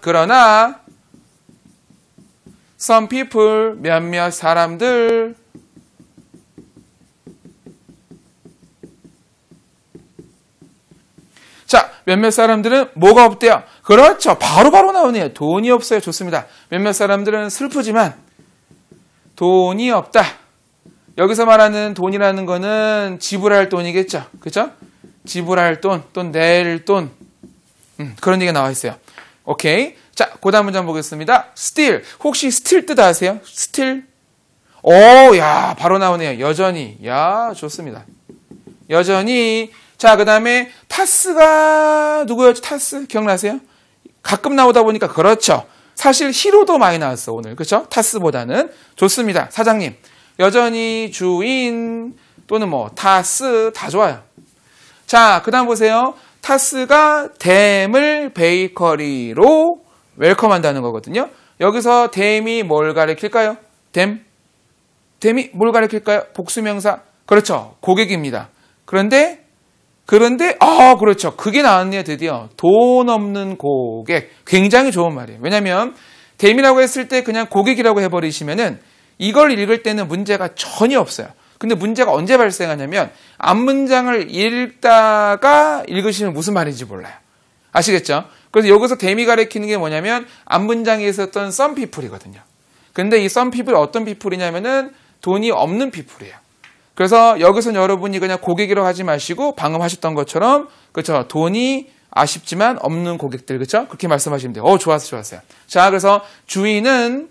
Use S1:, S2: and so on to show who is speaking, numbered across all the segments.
S1: 그러나 some people 몇몇 사람들 자, 몇몇 사람들은 뭐가 없대요? 그렇죠. 바로바로 바로 나오네요. 돈이 없어요. 좋습니다. 몇몇 사람들은 슬프지만 돈이 없다. 여기서 말하는 돈이라는 거는 지불할 돈이겠죠. 그죠? 지불할 돈, 또낼 돈. 음, 그런 얘기가 나와 있어요. 오케이. 자, 그 다음 문장 보겠습니다. still. 혹시 still 뜻 아세요? still? 오, 야, 바로 나오네요. 여전히. 야, 좋습니다. 여전히. 자, 그 다음에 타스가 누구였죠? 타스? 기억나세요? 가끔 나오다 보니까 그렇죠. 사실 히로도 많이 나왔어, 오늘. 그렇죠? 타스보다는. 좋습니다. 사장님. 여전히 주인 또는 뭐 타스 다 좋아요. 자, 그 다음 보세요. 타스가 댐을 베이커리로 웰컴한다는 거거든요. 여기서 댐이 뭘 가리킬까요? 댐? 댐이 뭘 가리킬까요? 복수명사. 그렇죠. 고객입니다. 그런데, 그런데, 아, 그렇죠. 그게 나왔네요, 드디어. 돈 없는 고객. 굉장히 좋은 말이에요. 왜냐면, 하 댐이라고 했을 때 그냥 고객이라고 해버리시면은 이걸 읽을 때는 문제가 전혀 없어요. 근데 문제가 언제 발생하냐면 앞문장을 읽다가 읽으시면 무슨 말인지 몰라요. 아시겠죠? 그래서 여기서 데미 가리키는 게 뭐냐면 앞문장에 있었던 썸 피플이거든요. 근데 이썸 피플이 어떤 피플이냐면은 돈이 없는 피플이에요. 그래서 여기서 여러분이 그냥 고객이라고 하지 마시고 방금 하셨던 것처럼 그렇죠. 돈이 아쉽지만 없는 고객들 그렇죠? 그렇게 말씀하시면 돼요. 어, 좋았어요. 좋았어요. 자, 그래서 주인은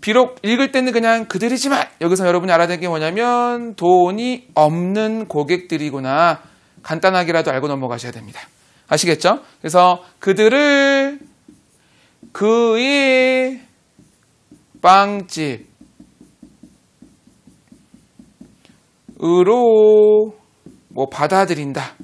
S1: 비록 읽을 때는 그냥 그들이지만 여기서 여러분이 알아야 될 게 뭐냐면 돈이 없는 고객들이구나 간단하게라도 알고 넘어가셔야 됩니다. 아시겠죠? 그래서 그들을 그의 빵집 으로 뭐 받아들인다.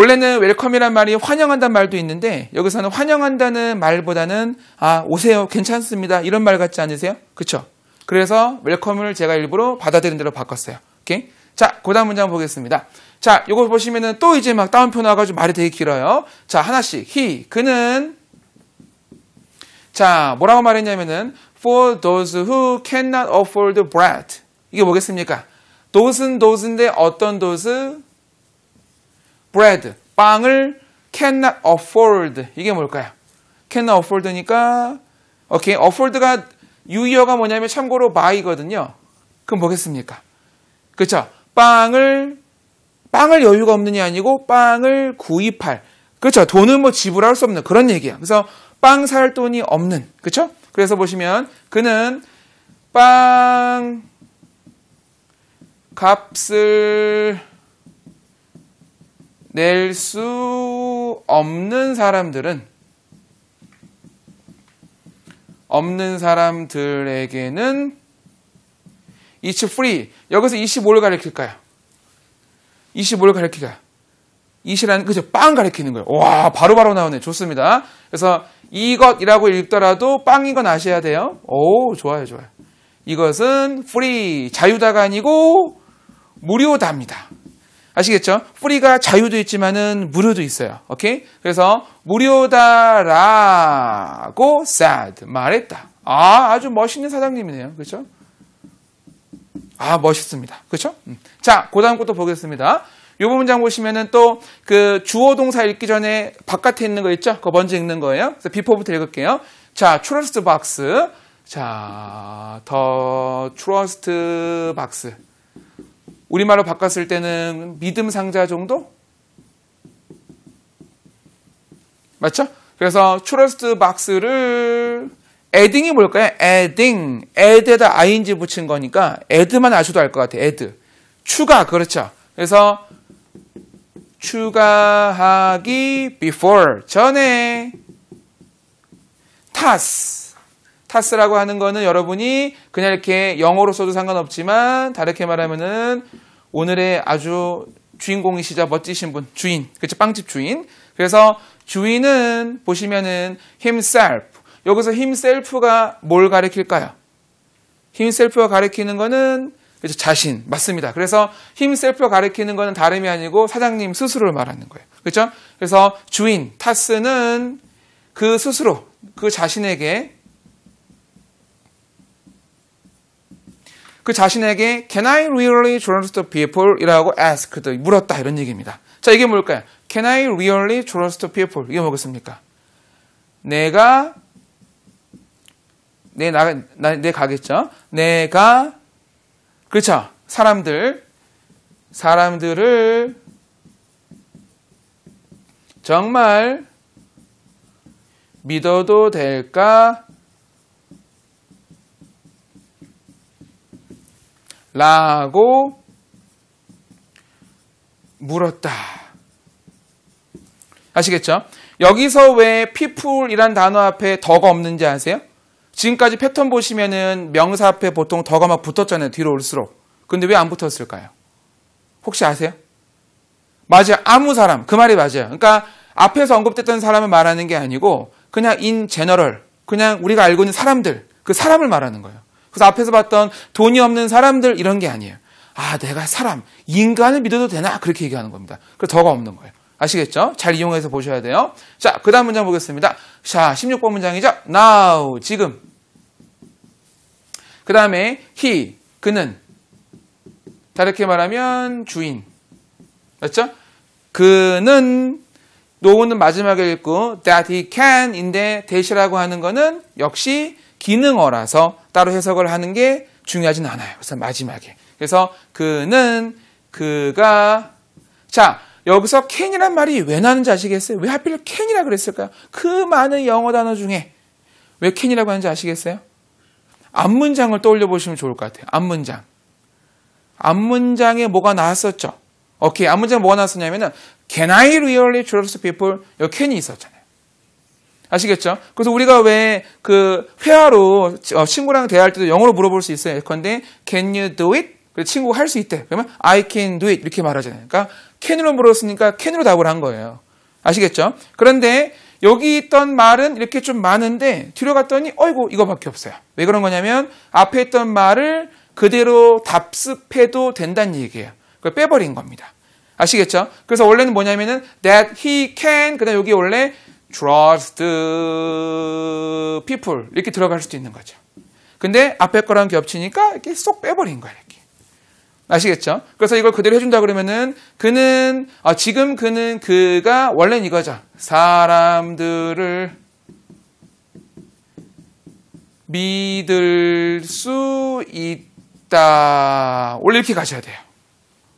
S1: 원래는 웰컴이란 말이 환영한다는 말도 있는데 여기서는 환영한다는 말보다는 아 오세요 괜찮습니다 이런 말 같지 않으세요? 그렇죠? 그래서 웰컴을 제가 일부러 받아들인 대로 바꿨어요. 오케이? 자, 그다음 문장 보겠습니다. 자, 이거 보시면은 또 이제 막 다운표 나와가지고 말이 되게 길어요. 자, 하나씩. He, 그는 자, 뭐라고 말했냐면은 for those who cannot afford bread. 이게 뭐겠습니까? t h o s e 는 dose인데 어떤 dose? bread, 빵을 cannot afford. 이게 뭘까요? cannot afford니까, 오케이, okay, afford가 유의어가 뭐냐면 참고로 buy거든요. 그럼 뭐겠습니까? 그렇죠? 빵을 빵을 여유가 없는게 아니고 빵을 구입할. 그렇죠? 돈은 뭐 지불할 수 없는 그런 얘기야. 그래서 빵 살 돈이 없는. 그렇죠? 그래서 보시면 그는 빵 값을 낼수 없는 사람들은 없는 사람들에게는 each free 여기서 25를 가리킬까요? 25를 가리킬까요? 이0라는 그죠? 빵 가리키는 거예요. 와 바로바로 나오네. 좋습니다. 그래서 이것이라고 읽더라도 빵인 건 아셔야 돼요. 오 좋아요 좋아요. 이것은 free 자유다가 아니고 무료다입니다 아시겠죠? 프리가 자유도 있지만은 무료도 있어요. 오케이? 그래서 무료다라고 sad 말했다. 아, 아주 멋있는 사장님이네요. 그렇죠? 아, 멋있습니다. 그렇죠? 음. 자, 그다음 것도 보겠습니다. 요 문장 보시면은 또 그 주어 동사 읽기 전에 바깥에 있는 거 있죠? 그거 먼저 읽는 거예요. 그래서 비포부터 읽을게요. 자, 트러스트 박스. 자, 더 트러스트 박스. 우리말로 바꿨을 때는 믿음 상자 정도? 맞죠? 그래서 트러스트 박스를 adding이 뭘까요? adding, add에다 ing 붙인 거니까 add만 아셔도 알 것 같아요. add, 추가 그렇죠. 그래서 추가하기 before 전에 task 타스라고 하는 거는 여러분이 그냥 이렇게 영어로 써도 상관없지만 다르게 말하면은 오늘의 아주 주인공이시자 멋지신 분 주인 그렇죠 빵집 주인 그래서 주인은 보시면은 himself 여기서 himself가 뭘 가리킬까요? himself가 가리키는 거는 그렇죠 자신 맞습니다 그래서 himself가 가리키는 거는 다름이 아니고 사장님 스스로를 말하는 거예요 그렇죠 그래서 주인 타스는 그 스스로 그 자신에게 그 자신에게 Can I really trust the people? 이라고 asked, 물었다 이런 얘기입니다. 자 이게 뭘까요? Can I really trust the people? 이게 뭐겠습니까? 내가 내 나, 나, 내 가겠죠? 내가 그렇죠? 사람들 사람들을 정말 믿어도 될까? 라고 물었다. 아시겠죠? 여기서 왜 people이란 단어 앞에 더가 없는지 아세요? 지금까지 패턴 보시면은 명사 앞에 보통 더가 막 붙었잖아요. 뒤로 올수록. 근데 왜 안 붙었을까요? 혹시 아세요? 맞아요. 아무 사람. 그 말이 맞아요. 그러니까 앞에서 언급됐던 사람을 말하는 게 아니고 그냥 인 제너럴. 그냥 우리가 알고 있는 사람들. 그 사람을 말하는 거예요. 그래서 앞에서 봤던 돈이 없는 사람들 이런 게 아니에요. 아, 내가 사람, 인간을 믿어도 되나? 그렇게 얘기하는 겁니다. 그래서 더가 없는 거예요. 아시겠죠? 잘 이용해서 보셔야 돼요. 자, 그 다음 문장 보겠습니다. 자, 16번 문장이죠. now, 지금. 그 다음에 he, 그는. 다르게 말하면 주인. 맞죠? 그는 노우는 마지막에 읽고 that he can인데 대시라고 하는 거는 역시 기능어라서 따로 해석을 하는 게 중요하진 않아요. 그래서 마지막에. 그래서 그는 그가 자 여기서 캔이란 말이 왜 나는지 아시겠어요? 왜 하필 캔이라 그랬을까요? 그 많은 영어 단어 중에 왜 캔이라고 하는지 아시겠어요? 앞문장을 떠올려 보시면 좋을 것 같아요. 앞문장. 앞문장에 뭐가 나왔었죠? 오케이. 앞문장에 뭐가 나왔었냐면은 can I really trust people? 여기 can이 있었잖아요. 아시겠죠? 그래서 우리가 왜 그 회화로 어, 친구랑 대화할 때도 영어로 물어볼 수 있어요. 그런데 can you do it? 친구가 할 수 있대. 그러면 I can do it 이렇게 말하잖아요. 그러니까 can으로 물었으니까 can으로 답을 한 거예요. 아시겠죠? 그런데 여기 있던 말은 이렇게 좀 많은데 뒤로 갔더니 어이구 이거밖에 없어요. 왜 그런 거냐면 앞에 있던 말을 그대로 답습해도 된다는 얘기예요. 그걸 빼버린 겁니다. 아시겠죠? 그래서 원래는 뭐냐면은 that he can 그다음 여기 원래 drives t people 이렇게 들어갈 수도 있는 거죠. 근데 앞에 거랑 겹치니까 이렇게 쏙 빼버린 거야 이렇게. 아시겠죠? 그래서 이걸 그대로 해준다 그러면은 그는 아, 지금 그는 그가 원래는 이거죠. 사람들을 믿을 수 있다. 원래 이렇게 가셔야 돼요.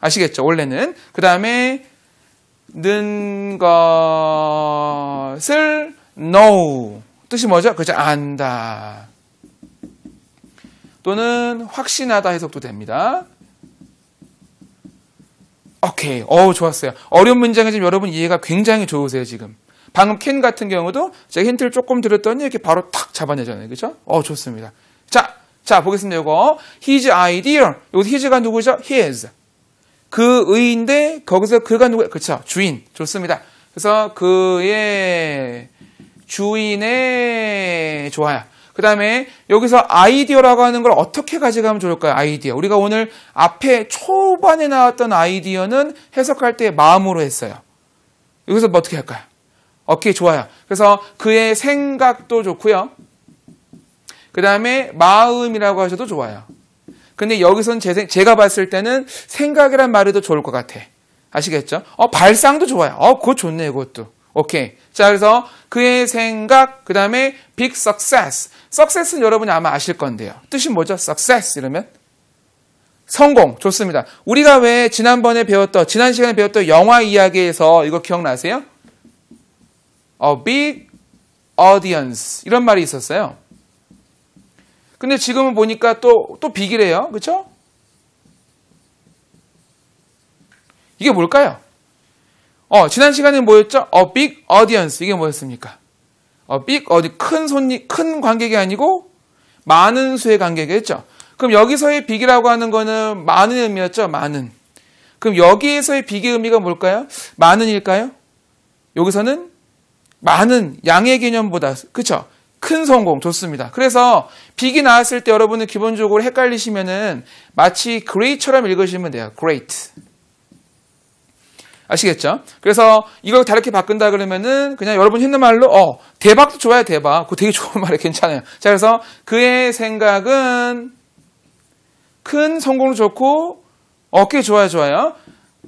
S1: 아시겠죠? 원래는 그 다음에 는 것. 것을 know. 뜻이 뭐죠? 그죠? 안다. 또는 확신하다 해석도 됩니다. 오케이. 어우, 좋았어요. 어려운 문장이 지금 여러분 이해가 굉장히 좋으세요, 지금. 방금 캔 같은 경우도 제가 힌트를 조금 드렸더니 이렇게 바로 탁 잡아내잖아요. 그죠? 어, 좋습니다. 자, 자, 보겠습니다. 이거. His idea. 여기서 his가 누구죠? His. 그의인데 거기서 그가 누구야? 그쵸? 주인. 좋습니다. 그래서 그의 주인의 좋아요. 그 다음에 여기서 아이디어라고 하는 걸 어떻게 가져가면 좋을까요? 아이디어. 우리가 오늘 앞에 초반에 나왔던 아이디어는 해석할 때 마음으로 했어요. 여기서 뭐 어떻게 할까요? 오케이, 좋아요. 그래서 그의 생각도 좋고요. 그 다음에 마음이라고 하셔도 좋아요. 근데 여기서는 제, 가 봤을 때는 생각이란 말이 더 좋을 것 같아. 아시겠죠? 어, 발상도 좋아요. 어, 그거 좋네, 그것도. 오케이. 자, 그래서 그의 생각, 그 다음에 빅 i g success. success는 여러분이 아마 아실 건데요. 뜻이 뭐죠? success 이러면? 성공. 좋습니다. 우리가 왜 지난번에 배웠던, 지난 시간에 배웠던 영화 이야기에서 이거 기억나세요? 어, big audience. 이런 말이 있었어요. 근데 지금은 보니까 또, 또 빅이래요. 그쵸? 이게 뭘까요? 어, 지난 시간에 뭐였죠? big A audience. 이게 뭐였습니까? 어, 빅 어디 큰 손님, 큰 관객이 아니고 많은 수의 관객이었죠. 그럼 여기서의 빅이라고 하는 거는 많은 의미였죠. 많은. 그럼 여기에서의 빅의 의미가 뭘까요? 많은일까요? 여기서는 많은 양의 개념보다 그렇큰 성공 좋습니다. 그래서 빅이 나왔을 때 여러분은 기본적으로 헷갈리시면은 마치 great처럼 읽으시면 돼요. great. 아시겠죠? 그래서 이걸 다르게 바꾼다 그러면은 그냥 여러분 힘든 말로 어 대박도 좋아요 대박 그거 되게 좋은 말이 괜찮아요 자 그래서 그의 생각은 큰 성공도 좋고 어깨 좋아요 좋아요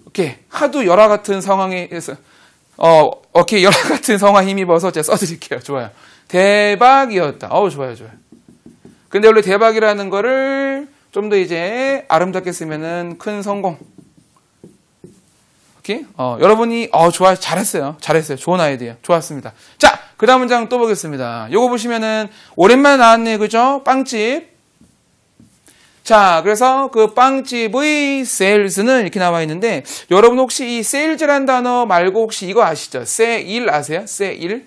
S1: 오케이 하도 열화 같은 상황에서 어 어깨 열화 같은 상황 힘입어서 제가 써드릴게요 좋아요 대박이었다 어우 좋아요 좋아요 근데 원래 대박이라는 거를 좀 더 이제 아름답게 쓰면은 큰 성공 오케이? 어, 여러분이 어 좋아 잘했어요. 잘했어요. 좋은 아이디어. 좋았습니다. 자, 그다음 문장 또 보겠습니다. 요거 보시면은 오랜만에 나왔네. 그죠? 빵집. 자, 그래서 그 빵집의 세일즈는 이렇게 나와 있는데 여러분 혹시 이 세일즈란 단어 말고 혹시 이거 아시죠? 세일 아세요? 세일?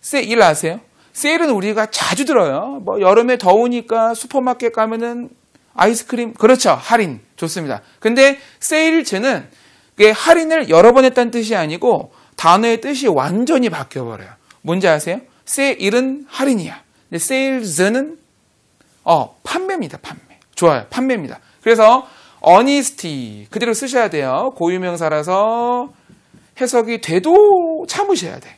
S1: 세일 아세요? 세일은 우리가 자주 들어요. 뭐 여름에 더우니까 슈퍼마켓 가면은 아이스크림 그렇죠. 할인. 좋습니다. 근데 세일즈는 그게 할인을 여러 번 했다는 뜻이 아니고 단어의 뜻이 완전히 바뀌어 버려요. 뭔지 아세요? 세일은 할인이야. 근데 세일즈는 어, 판매입니다. 판매. 좋아요. 판매입니다. 그래서 어니스 e s 그대로 쓰셔야 돼요. 고유명사라서 해석이 돼도 참으셔야 돼.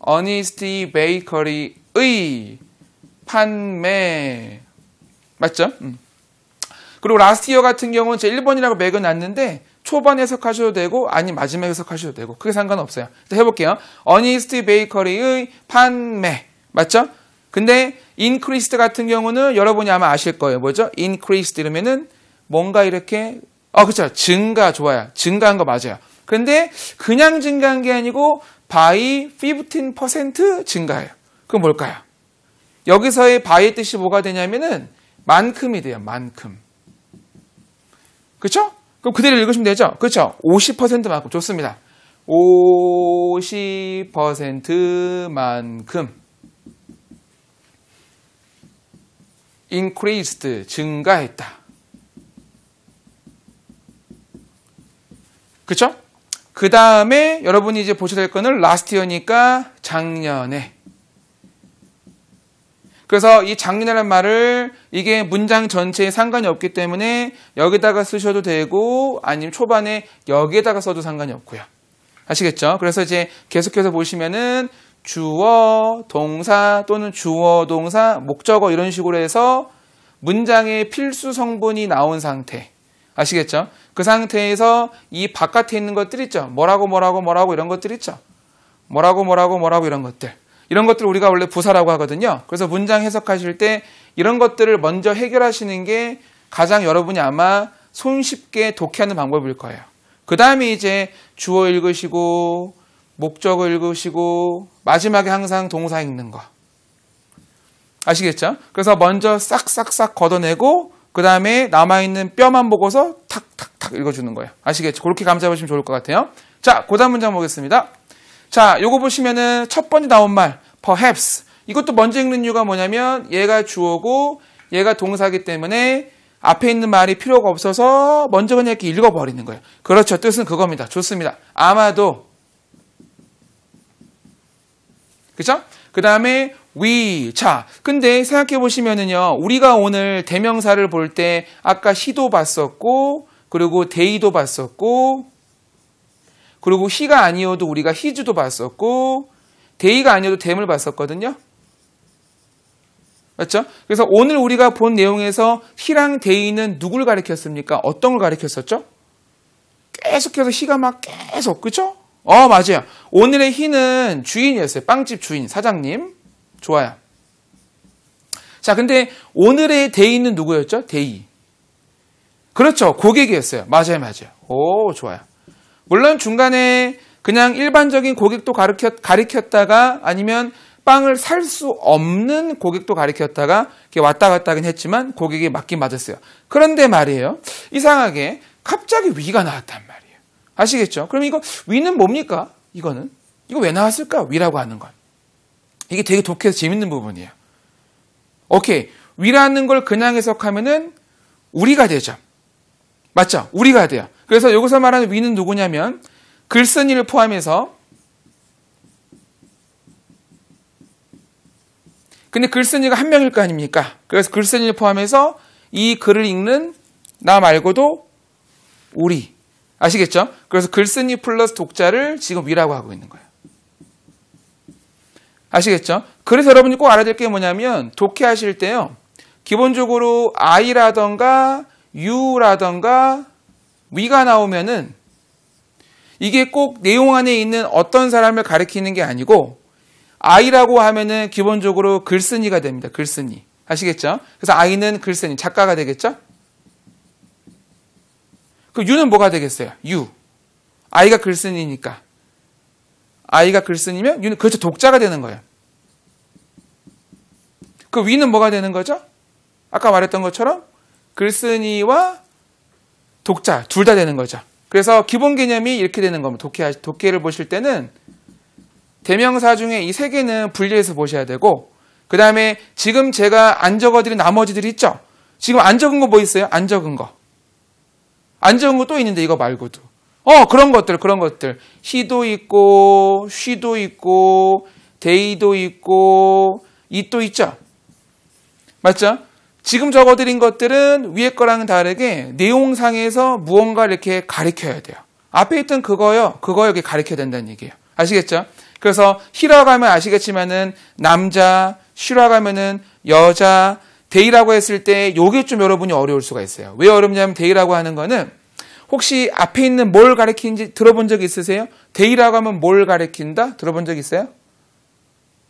S1: 어니스 e s t y b a 의 판매 맞죠? 음. 그리고 라스트 이어 같은 경우는 제 1번이라고 매겨놨는데 초반에 해석하셔도 되고 아니 마지막에 해석하셔도 되고 그게 상관없어요. 해볼게요. 어니스트 베이커리의 판매 맞죠? 근데 increased 같은 경우는 여러분이 아마 아실 거예요. 뭐죠? increased 이러면은 뭔가 이렇게 아 그렇죠. 증가 좋아요. 증가한 거 맞아요. 근데 그냥 증가한 게 아니고 by 15% 증가해요. 그건 뭘까요? 여기서의 by의 뜻이 뭐가 되냐면은 만큼이 돼요. 만큼. 그렇죠? 그럼 그대로 읽으시면 되죠? 그렇죠? 50%만큼. 좋습니다. 50%만큼. increased, 증가했다. 그쵸? 그렇죠? 그 다음에 여러분이 이제 보셔야 될 거는 last year니까 작년에. 그래서 이 장르라는 말을 이게 문장 전체에 상관이 없기 때문에 여기다가 쓰셔도 되고 아니면 초반에 여기에다가 써도 상관이 없고요. 아시겠죠? 그래서 이제 계속해서 보시면은 주어, 동사 또는 주어, 동사, 목적어 이런 식으로 해서 문장의 필수 성분이 나온 상태. 아시겠죠? 그 상태에서 이 바깥에 있는 것들 있죠? 뭐라고 뭐라고 뭐라고 이런 것들 있죠? 뭐라고 뭐라고 뭐라고 이런 것들. 이런 것들을 우리가 원래 부사라고 하거든요. 그래서 문장 해석하실 때 이런 것들을 먼저 해결하시는 게 가장 여러분이 아마 손쉽게 독해하는 방법일 거예요. 그 다음에 이제 주어 읽으시고, 목적을 읽으시고, 마지막에 항상 동사 읽는 거. 아시겠죠? 그래서 먼저 싹싹싹 걷어내고, 그 다음에 남아있는 뼈만 보고서 탁탁탁 읽어주는 거예요. 아시겠죠? 그렇게 감잡으시면 좋을 것 같아요. 자, 고단 문장 보겠습니다. 자, 요거 보시면은 첫 번째 나온 말 perhaps 이것도 먼저 읽는 이유가 뭐냐면 얘가 주어고 얘가 동사기 때문에 앞에 있는 말이 필요가 없어서 먼저 그냥 이렇게 읽어버리는 거예요. 그렇죠. 뜻은 그겁니다. 좋습니다. 아마도 그죠? 그 다음에 we 자 근데 생각해 보시면은요 우리가 오늘 대명사를 볼 때 아까 시도 봤었고 그리고 데이도 봤었고 그리고 히가 아니어도 우리가 히주도 봤었고 데이가 아니어도 댐을 봤었거든요. 맞죠? 그래서 오늘 우리가 본 내용에서 히랑 데이는 누굴 가리켰습니까? 어떤 걸 가리켰었죠? 계속해서 히가 막 계속 그죠? 어 맞아요. 오늘의 히는 주인이었어요. 빵집 주인 사장님 좋아요. 자 근데 오늘의 데이는 누구였죠? 데이. 그렇죠. 고객이었어요. 맞아요, 맞아요. 오 좋아요. 물론 중간에 그냥 일반적인 고객도 가르켰, 가르켰다가 아니면 빵을 살 수 없는 고객도 가르켰다가 이렇게 왔다 갔다 하긴 했지만 고객이 맞긴 맞았어요. 그런데 말이에요. 이상하게 갑자기 위가 나왔단 말이에요. 아시겠죠? 그럼 이거 위는 뭡니까? 이거는? 이거 왜 나왔을까? 위라고 하는 건. 이게 되게 독해서 재밌는 부분이에요. 오케이. 위라는 걸 그냥 해석하면은 우리가 되죠. 맞죠? 우리가 돼요. 그래서 여기서 말하는 위는 누구냐면 글쓴이를 포함해서 근데 글쓴이가 한 명일 거 아닙니까? 그래서 글쓴이를 포함해서 이 글을 읽는 나 말고도 우리 아시겠죠? 그래서 글쓴이 플러스 독자를 지금 위라고 하고 있는 거예요. 아시겠죠? 그래서 여러분이 꼭 알아야 될 게 뭐냐면 독해하실 때요. 기본적으로 I라던가 U라던가 위가 나오면은 이게 꼭 내용 안에 있는 어떤 사람을 가리키는 게 아니고 아이라고 하면은 기본적으로 글쓴이가 됩니다. 글쓴이. 아시겠죠? 그래서 아이는 글쓴이, 작가가 되겠죠? 그 유는 뭐가 되겠어요? 유. 아이가 글쓴이니까. 아이가 글쓴이면 유는 그렇죠. 독자가 되는 거예요. 그 위는 뭐가 되는 거죠? 아까 말했던 것처럼 글쓴이와 독자 둘 다 되는 거죠. 그래서 기본 개념이 이렇게 되는 겁니다. 독해, 독해를 보실 때는 대명사 중에 이 세 개는 분리해서 보셔야 되고 그 다음에 지금 제가 안 적어드린 나머지들이 있죠. 지금 안 적은 거 뭐 있어요? 안 적은 거. 안 적은 거 또 있는데 이거 말고도. 어 그런 것들 그런 것들. 히도 있고 쉬도 있고 데이도 있고 이 또 있죠. 맞죠? 지금 적어드린 것들은 위에 거랑 은 다르게 내용상에서 무언가 이렇게 가리켜야 돼요. 앞에 있던 그거요, 그거 여기 가리켜야 된다는 얘기예요. 아시겠죠? 그래서 히라가면 아시겠지만은 남자, 쉬라가면은 여자, 데이라고 했을 때 요게 좀 여러분이 어려울 수가 있어요. 왜 어렵냐면 데이라고 하는 거는 혹시 앞에 있는 뭘 가리키는지 들어본 적 있으세요? 데이라고 하면 뭘 가리킨다? 들어본 적 있어요?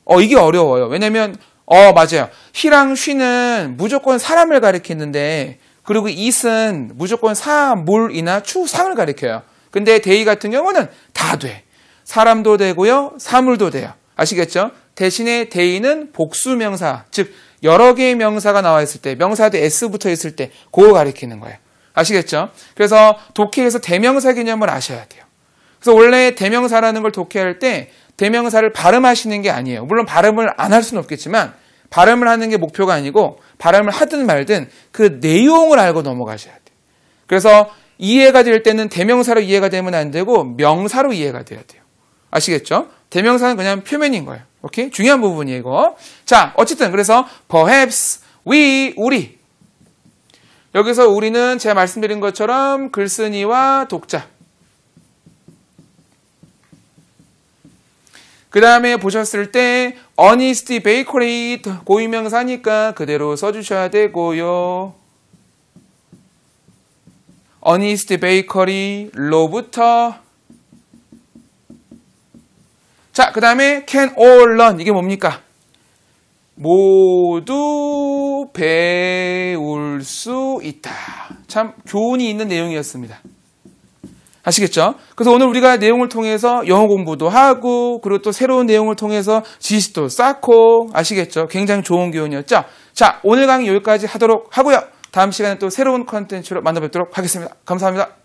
S1: 어, 이게 어려워요. 왜냐면 하 어, 맞아요. 희랑 쉬는 무조건 사람을 가리키는데 그리고 이은 무조건 사물이나 추상을 가리켜요. 근데 데이 같은 경우는 다 돼. 사람도 되고요. 사물도 돼요. 아시겠죠? 대신에 데이는 복수명사, 즉 여러 개의 명사가 나와 있을 때 명사도 s 붙어 있을 때 그거 가리키는 거예요. 아시겠죠? 그래서 독해에서 대명사 개념을 아셔야 돼요. 그래서 원래 대명사라는 걸 독해할 때 대명사를 발음하시는 게 아니에요. 물론 발음을 안 할 수는 없겠지만 발음을 하는 게 목표가 아니고 발음을 하든 말든 그 내용을 알고 넘어가셔야 돼요. 그래서 이해가 될 때는 대명사로 이해가 되면 안 되고 명사로 이해가 돼야 돼요. 아시겠죠? 대명사는 그냥 표면인 거예요. 오케이? 중요한 부분이에요, 이거. 자, 어쨌든 그래서 perhaps we 우리 여기서 우리는 제가 말씀드린 것처럼 글쓴이와 독자 그 다음에 보셨을 때 honesty bake rate 고유명사니까 그대로 써주셔야 되고요. 어니스트 베이커리 로부터 자, 그 다음에 can all learn 이게 뭡니까? 모두 배울 수 있다. 참 교훈이 있는 내용이었습니다. 아시겠죠? 그래서 오늘 우리가 내용을 통해서 영어 공부도 하고 그리고 또 새로운 내용을 통해서 지식도 쌓고 아시겠죠? 굉장히 좋은 교훈이었죠? 자, 오늘 강의 여기까지 하도록 하고요. 다음 시간에 또 새로운 컨텐츠로 만나뵙도록 하겠습니다. 감사합니다.